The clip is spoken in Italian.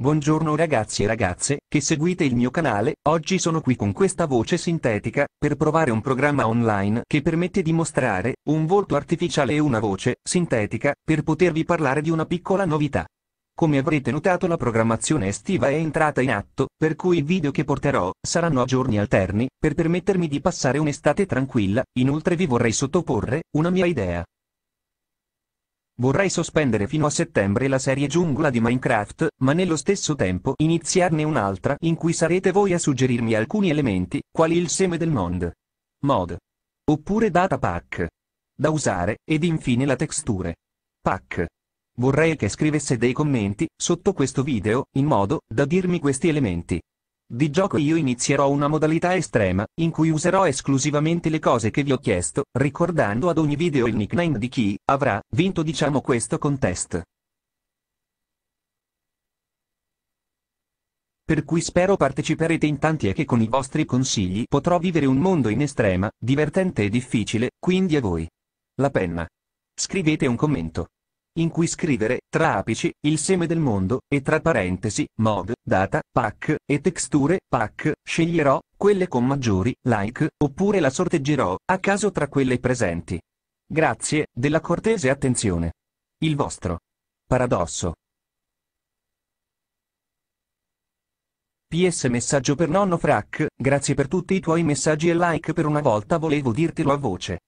Buongiorno ragazzi e ragazze, che seguite il mio canale, oggi sono qui con questa voce sintetica, per provare un programma online che permette di mostrare, un volto artificiale e una voce, sintetica, per potervi parlare di una piccola novità. Come avrete notato la programmazione estiva è entrata in atto, per cui i video che porterò, saranno a giorni alterni, per permettermi di passare un'estate tranquilla, inoltre vi vorrei sottoporre, una mia idea. Vorrei sospendere fino a settembre la serie giungla di Minecraft, ma nello stesso tempo iniziarne un'altra in cui sarete voi a suggerirmi alcuni elementi, quali il seme del mod. Mod. Oppure data pack. Da usare, ed infine la texture. Pack. Vorrei che scrivesse dei commenti, sotto questo video, in modo, da dirmi questi elementi. Di gioco io inizierò una modalità estrema, in cui userò esclusivamente le cose che vi ho chiesto, ricordando ad ogni video il nickname di chi avrà vinto diciamo questo contest. Per cui spero parteciperete in tanti e che con i vostri consigli potrò vivere un mondo in estrema, divertente e difficile, quindi a voi. La penna. Scrivete un commento in cui scrivere, tra apici, il seme del mondo, e tra parentesi, mod, data, pack, e texture, pack, sceglierò, quelle con maggiori, like, oppure la sorteggerò, a caso tra quelle presenti. Grazie, della cortese attenzione. Il vostro. Paradosso. PS messaggio per nonno Frac, grazie per tutti i tuoi messaggi e like per una volta volevo dirtelo a voce.